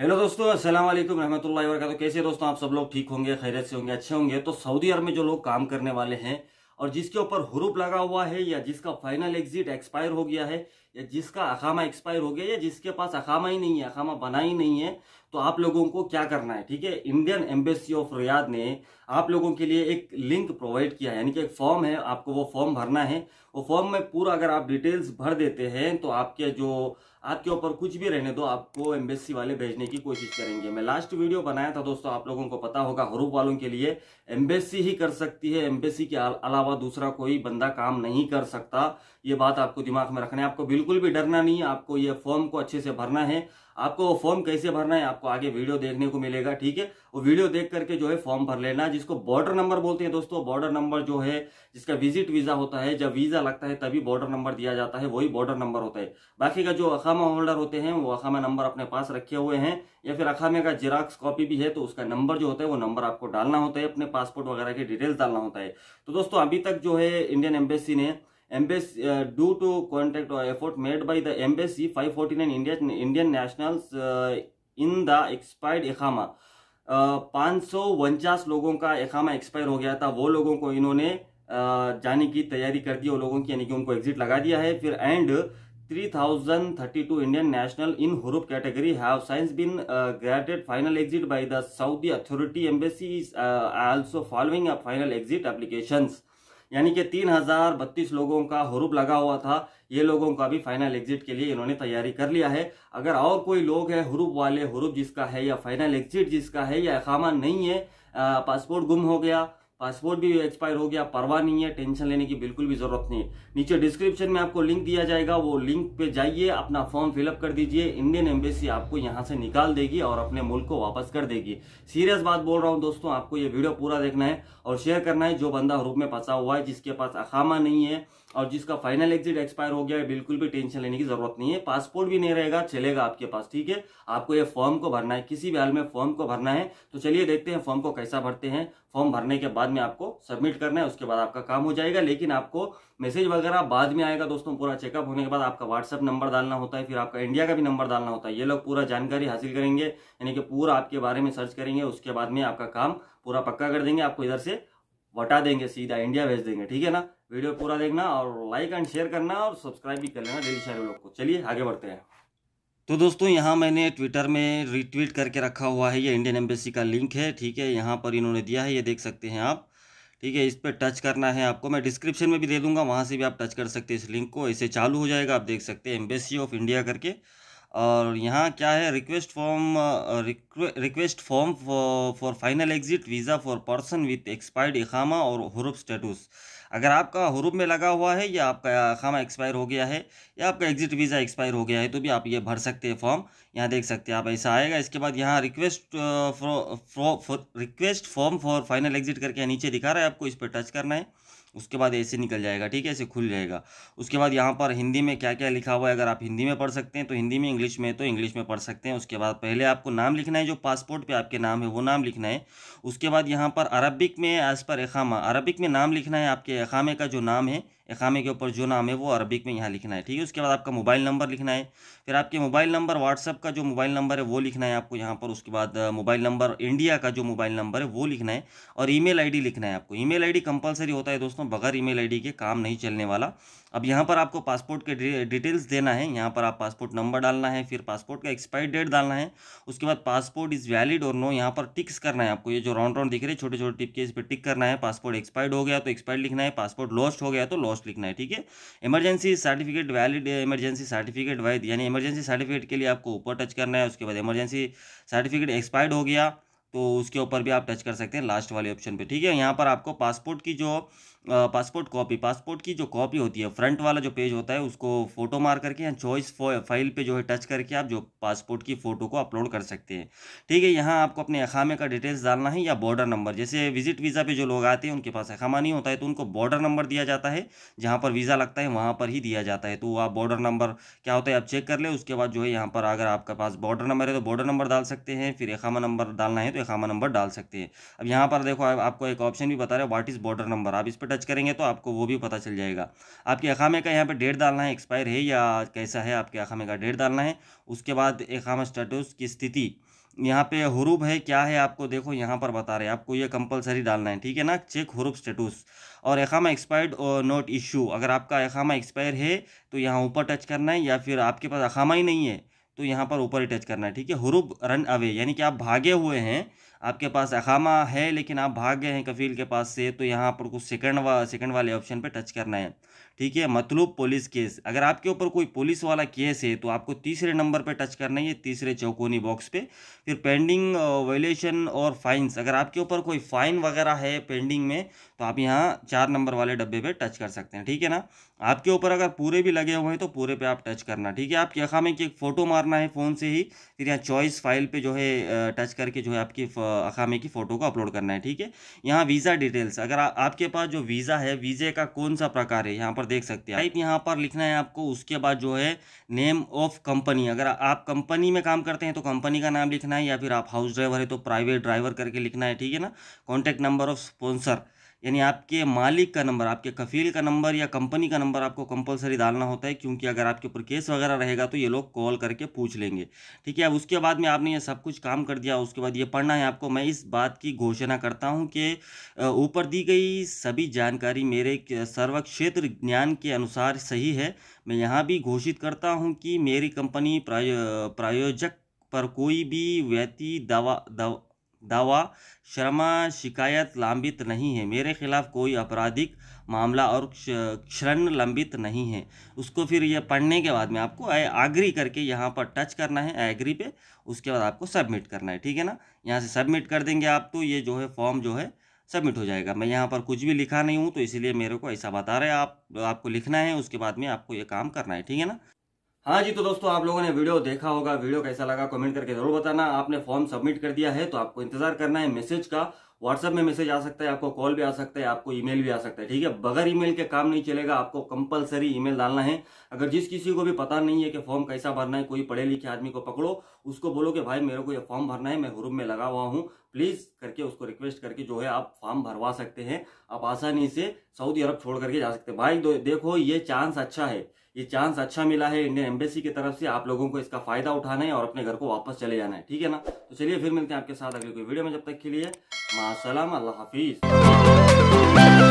hello दोस्तों अस्सलाम वालेकुम रहमतुल्लाहि वरकत तो कैसे दोस्तों आप सब लोग ठीक होंगे खैरत से होंगे अच्छे होंगे तो सऊदी अरब में जो लोग काम करने वाले हैं और जिसके ऊपर हरूप लगा हुआ है या जिसका फाइनल एग्जिट एक्सपायर हो गया है या जिसका अखामा एक्सपायर हो गया या जिसके पास अखामा ही नहीं है अखामा बना ही नहीं है तो आप लोगों को क्या करना है ठीक है इंडियन एम्बेसी ऑफ रियाद ने आप लोगों के लिए एक लिंक प्रोवाइड किया है यानी कि एक फॉर्म है आपको वो फॉर्म भरना है वो फॉर्म में पूरा अगर आप डिटेल्स भर देते हैं तो आपके जो आपके ऊपर कुछ भी रहने दो आपको एम्बेसी वाले भेजने की कोशिश करेंगे मैं लास्ट वीडियो बनाया था दोस्तों आप लोगों को पता होगा हरूप वालों के लिए एम्बेसी ही कर सकती है एम्बेसी के अलावा दूसरा कोई बंदा काम नहीं कर सकता ये बात आपको दिमाग में रखना है आपको बिल्कुल भी डरना नहीं है आपको ये फॉर्म को अच्छे से भरना है आपको वो फॉर्म कैसे भरना है आपको आगे वीडियो देखने को मिलेगा ठीक है वो वीडियो देख करके जो है फॉर्म भर लेना जिसको बॉर्डर नंबर बोलते हैं दोस्तों बॉर्डर नंबर जो है जिसका विजिट वीजा होता है जब वीजा लगता है तभी बॉर्डर नंबर दिया जाता है वही बॉर्डर नंबर होता है बाकी का जो अखामा होल्डर होते हैं वो अखामा नंबर अपने पास रखे हुए हैं या फिर अखामे का जिराक्स कॉपी भी है तो उसका नंबर जो होता है वो नंबर आपको डालना होता है अपने पासपोर्ट वगैरह की डिटेल्स डालना होता है तो दोस्तों अभी तक जो है इंडियन एम्बेसी ने embassy uh, due to contact or effort made by the embassy 549 indian indian nationals uh, in the expired ikhama uh, 550 लोगों का एकामा एक्सपायर हो गया था वो लोगों को इन्होंने uh, जाने की तैयारी कर दी वो लोगों की यानी कि उनको एग्जिट लगा दिया है फिर and three thousand thirty two Indian national in हुरूप category have since been granted final exit by the Saudi authority embassy also following final exit applications यानी कि तीन हजार बत्तीस लोगों का हरूप लगा हुआ था ये लोगों का भी फाइनल एग्जिट के लिए इन्होंने तैयारी कर लिया है अगर और कोई लोग है हरूप वाले हरूप जिसका है या फाइनल एग्जिट जिसका है या खामा नहीं है पासपोर्ट गुम हो गया पासपोर्ट भी एक्सपायर हो गया परवाह नहीं है टेंशन लेने की बिल्कुल भी जरूरत नहीं है नीचे डिस्क्रिप्शन में आपको लिंक दिया जाएगा वो लिंक पे जाइए अपना फॉर्म फिलअप कर दीजिए इंडियन एम्बेसी आपको यहाँ से निकाल देगी और अपने मुल्क को वापस कर देगी सीरियस बात बोल रहा हूँ दोस्तों आपको ये वीडियो पूरा देखना है और शेयर करना है जो बंदा रूप में फंसा हुआ है जिसके पास अखामा नहीं है और जिसका फाइनल एग्जिट एक्सपायर हो गया है बिल्कुल भी टेंशन लेने की जरूरत नहीं है पासपोर्ट भी नहीं रहेगा चलेगा आपके पास ठीक है आपको ये फॉर्म को भरना है किसी भी हाल में फॉर्म को भरना है तो चलिए देखते हैं फॉर्म को कैसा भरते हैं फॉर्म भरने के बाद में आपको सबमिट करना है उसके बाद आपका काम हो जाएगा लेकिन आपको मैसेज वगैरह बाद में आएगा दोस्तों पूरा चेकअप होने के बाद आपका व्हाट्सअप नंबर डालना होता है फिर आपका इंडिया का भी नंबर डालना होता है ये लोग पूरा जानकारी हासिल करेंगे यानी कि पूरा आपके बारे में सर्च करेंगे उसके बाद में आपका काम पूरा पक्का कर देंगे आपको इधर से वटा देंगे सीधा इंडिया भेज देंगे ठीक है ना वीडियो पूरा देखना और लाइक एंड शेयर करना और सब्सक्राइब भी कर लेना डेली शेयर लोग को चलिए आगे बढ़ते हैं तो दोस्तों यहाँ मैंने ट्विटर में रीट्वीट करके रखा हुआ है ये इंडियन एम्बेसी का लिंक है ठीक है यहाँ पर इन्होंने दिया है ये देख सकते हैं आप ठीक है इस पर टच करना है आपको मैं डिस्क्रिप्शन में भी दे दूंगा वहाँ से भी आप टच कर सकते हैं इस लिंक को इसे चालू हो जाएगा आप देख सकते हैं एम्बेसी ऑफ इंडिया करके और यहाँ क्या है request form request form for final exit visa for person with expired इखामा और हरूप स्टेटस अगर आपका हरूप में लगा हुआ है या आपका खामा एक्सपायर हो गया है या आपका एग्जिट वीज़ा एक्सपायर हो गया है तो भी आप ये भर सकते हैं फॉर्म यहाँ देख सकते हैं आप ऐसा आएगा इसके बाद यहाँ request request form for final exit करके नीचे दिखा रहा है आपको इस पर टच करना है उसके बाद ऐसे निकल जाएगा ठीक है ऐसे खुल जाएगा उसके बाद यहाँ पर हिंदी में क्या क्या लिखा हुआ है अगर आप हिंदी में पढ़ सकते हैं तो हिंदी में इंग्लिश में तो इंग्लिश में पढ़ सकते हैं उसके बाद पहले आपको नाम लिखना है जो पासपोर्ट पर आपके नाम है वो नाम लिखना है उसके बाद यहाँ पर अरबिक में एज़ पर एखामा अरबिक में नाम लिखना है आपके एखामे का जो नाम है एकामे के ऊपर जो नाम है वो अरबिक में यहाँ लिखना है ठीक है उसके बाद आपका मोबाइल नंबर लिखना है फिर आपके मोबाइल नंबर व्हाट्सअप का जो मोबाइल नंबर है वो लिखना है आपको यहाँ पर उसके बाद मोबाइल नंबर इंडिया का जो मोबाइल नंबर है वो लिखना है और ईमेल आईडी लिखना है आपको ईमेल आईडी कंपलसरी होता है दोस्तों बगैर ईमेल आईडी के काम नहीं चलने वाला अब यहाँ पर आपको पासपोर्ट के डिटेल्स देना है यहाँ पर आप पासपोर्ट नंबर डालना है फिर पासपोर्ट का एक्सपायरी डेट डालना है उसके बाद पासपोर्ट इज़ वैलिड और नो यहाँ पर टिक्स करना है आपको ये जो राउंड राउंड दिख रहे हैं छोटे छोटे टिप के इस पर टिक करना है पासपोर्ट एक्सपायर्ड हो गया तो एक्सपायर्ड लिखना है पासपोर्ट लॉस्ट हो गया तो लॉस्ट लिखना है ठीक है emergency certificate valid emergency certificate वैध यानी इमरजेंसी सर्टिफिकेट के लिए आपको ऊपर टच करना है उसके बाद इमरजेंसी सर्टिफिकेट एक्सपायर्ड हो गया तो उसके ऊपर भी आप टच कर सकते हैं लास्ट वाले ऑप्शन पे ठीक है यहाँ पर आपको पासपोर्ट की जो पासपोर्ट कॉपी पासपोर्ट की जो कॉपी होती है फ्रंट वाला जो पेज होता है उसको फोटो मार करके या चॉइस फाइल पे जो है टच करके आप जो पासपोर्ट की फ़ोटो को अपलोड कर सकते हैं ठीक है यहाँ आपको अपने अखामे का डिटेल्स डालना है या बॉर्डर नंबर जैसे विजिट वीज़ा पे जो लोग आते हैं उनके पास अखामा नहीं होता है तो उनको बॉर्डर नंबर दिया जाता है जहाँ पर वीज़ा लगता है वहाँ पर ही दिया जाता है तो आप बॉर्डर नंबर क्या होता है आप चेक कर ले उसके बाद जो है यहाँ पर अगर आपके पास बॉर्डर नंबर है तो बॉर्डर नंबर डाल सकते हैं फिर एखामा नंबर डालना है तो एखामा नंबर डाल सकते हैं अब यहाँ पर देखो आपको एक ऑप्शन भी बता रहे हैं वाट इज़ बॉर्डर नंबर आप इस पर टच करेंगे तो आपको वो भी पता चल जाएगा आपके अखामे का यहाँ पर डेट डालना है एक्सपायर है या कैसा है आपके अखामे का डेट डालना है उसके बाद एकामा स्टेटस की स्थिति यहाँ पे हरूब है क्या है आपको देखो यहाँ पर बता रहे हैं आपको ये कंपलसरी डालना है ठीक है ना चेक हरूब स्टेटस और एखामा एक्सपायर्ड और नोट इशू अगर आपका एखामा एक्सपायर है तो यहाँ ऊपर टच करना है या फिर आपके पास अखामा ही नहीं है तो यहाँ पर ऊपर ही टच करना है ठीक है हरूब रन अवे यानी कि आप भागे हुए हैं आपके पास अखामा है लेकिन आप भाग गए हैं कफील के पास से तो यहाँ पर कुछ सेकंड वा सेकंड वाले ऑप्शन पे टच करना है ठीक है मतलूब पुलिस केस अगर आपके ऊपर कोई पुलिस वाला केस है तो आपको तीसरे नंबर पे टच करना है तीसरे चौकोनी बॉक्स पे फिर पेंडिंग वायलेशन और फाइन्स अगर आपके ऊपर कोई फ़ाइन वगैरह है पेंडिंग में तो आप यहाँ चार नंबर वाले डब्बे पर टच कर सकते हैं ठीक है ना आपके ऊपर अगर पूरे भी लगे हुए हैं तो पूरे पर आप टच करना ठीक है आपके अखामे की एक फ़ोटो मारना है फ़ोन से ही फिर यहाँ चॉइस फाइल पर जो है टच करके जो है आपकी अकामे की फ़ोटो को अपलोड करना है ठीक है यहाँ वीज़ा डिटेल्स अगर आ, आपके पास जो वीज़ा है वीज़े का कौन सा प्रकार है यहाँ पर देख सकते हैं टाइप यहाँ पर लिखना है आपको उसके बाद जो है नेम ऑफ कंपनी अगर आप कंपनी में काम करते हैं तो कंपनी का नाम लिखना है या फिर आप हाउस ड्राइवर है तो प्राइवेट ड्राइवर करके लिखना है ठीक है ना कॉन्टैक्ट नंबर ऑफ स्पॉन्सर यानी आपके मालिक का नंबर आपके कफील का नंबर या कंपनी का नंबर आपको कंपलसरी डालना होता है क्योंकि अगर आपके ऊपर केस वगैरह रहेगा तो ये लोग कॉल करके पूछ लेंगे ठीक है अब उसके बाद में आपने ये सब कुछ काम कर दिया उसके बाद ये पढ़ना है आपको मैं इस बात की घोषणा करता हूँ कि ऊपर दी गई सभी जानकारी मेरे सर्व क्षेत्र ज्ञान के अनुसार सही है मैं यहाँ भी घोषित करता हूँ कि मेरी कंपनी प्रायो प्रायोजक पर कोई भी व्यक्ति दवा दवा दावा शर्मा शिकायत लंबित नहीं है मेरे खिलाफ कोई आपराधिक मामला और क्षण लंबित नहीं है उसको फिर ये पढ़ने के बाद में आपको आग्री करके यहाँ पर टच करना है एग्री पे उसके बाद आपको सबमिट करना है ठीक है ना यहाँ से सबमिट कर देंगे आप तो ये जो है फॉर्म जो है सबमिट हो जाएगा मैं यहाँ पर कुछ भी लिखा नहीं हूँ तो इसीलिए मेरे को ऐसा बता रहे आप आपको लिखना है उसके बाद में आपको ये काम करना है ठीक है ना हाँ जी तो दोस्तों आप लोगों ने वीडियो देखा होगा वीडियो कैसा लगा कमेंट करके जरूर बताना आपने फॉर्म सबमिट कर दिया है तो आपको इंतजार करना है मैसेज का व्हाट्सएप में मैसेज आ सकता है आपको कॉल भी आ सकता है आपको ईमेल भी आ सकता है ठीक है बगैर ईमेल के काम नहीं चलेगा आपको कंपलसरी ईमेल डालना है अगर जिस किसी को भी पता नहीं है कि फॉर्म कैसा भरना है कोई पढ़े लिखे आदमी को पकड़ो उसको बोलो कि भाई मेरे को ये फॉर्म भरना है मैं हुरूम में लगा हुआ हूँ प्लीज करके उसको रिक्वेस्ट करके जो है आप फॉर्म भरवा सकते हैं आप आसानी से सऊदी अरब छोड़ करके जा सकते हैं भाई देखो ये चांस अच्छा है ये चांस अच्छा मिला है इंडियन एम्बेसी की तरफ से आप लोगों को इसका फायदा उठाना है और अपने घर को वापस चले जाना है ठीक है ना तो चलिए फिर मिलते हैं आपके साथ अगले कोई वीडियो में जब तक के लिए माँ अल्लाह हाफिज़